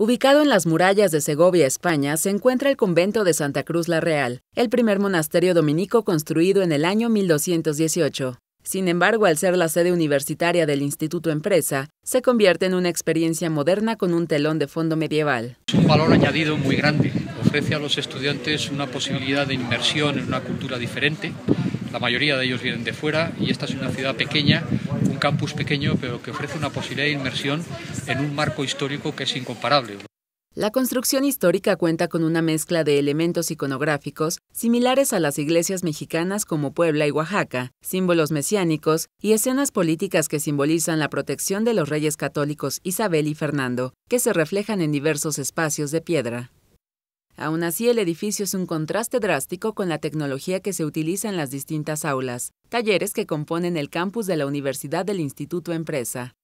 Ubicado en las murallas de Segovia, España, se encuentra el convento de Santa Cruz la Real, el primer monasterio dominico construido en el año 1218. Sin embargo, al ser la sede universitaria del Instituto Empresa, se convierte en una experiencia moderna con un telón de fondo medieval. Es un valor añadido muy grande. Ofrece a los estudiantes una posibilidad de inmersión en una cultura diferente la mayoría de ellos vienen de fuera y esta es una ciudad pequeña, un campus pequeño, pero que ofrece una posibilidad de inmersión en un marco histórico que es incomparable. La construcción histórica cuenta con una mezcla de elementos iconográficos similares a las iglesias mexicanas como Puebla y Oaxaca, símbolos mesiánicos y escenas políticas que simbolizan la protección de los reyes católicos Isabel y Fernando, que se reflejan en diversos espacios de piedra. Aún así, el edificio es un contraste drástico con la tecnología que se utiliza en las distintas aulas, talleres que componen el campus de la Universidad del Instituto Empresa.